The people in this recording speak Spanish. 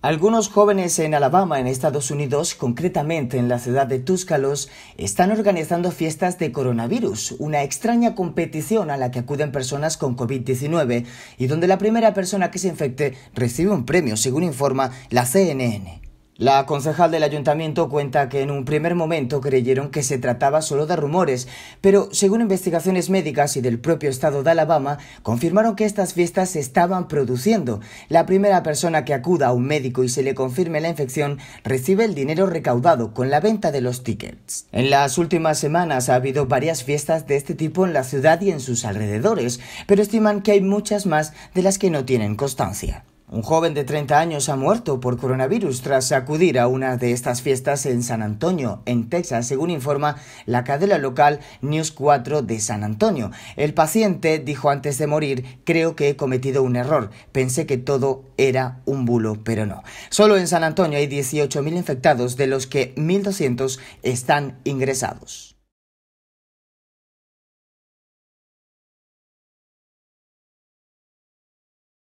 Algunos jóvenes en Alabama, en Estados Unidos, concretamente en la ciudad de Tuscaloosa, están organizando fiestas de coronavirus, una extraña competición a la que acuden personas con COVID-19 y donde la primera persona que se infecte recibe un premio, según informa la CNN. La concejal del ayuntamiento cuenta que en un primer momento creyeron que se trataba solo de rumores, pero según investigaciones médicas y del propio estado de Alabama, confirmaron que estas fiestas se estaban produciendo. La primera persona que acuda a un médico y se le confirme la infección recibe el dinero recaudado con la venta de los tickets. En las últimas semanas ha habido varias fiestas de este tipo en la ciudad y en sus alrededores, pero estiman que hay muchas más de las que no tienen constancia. Un joven de 30 años ha muerto por coronavirus tras acudir a una de estas fiestas en San Antonio, en Texas, según informa la cadena local News 4 de San Antonio. El paciente dijo antes de morir, creo que he cometido un error, pensé que todo era un bulo, pero no. Solo en San Antonio hay 18.000 infectados, de los que 1.200 están ingresados.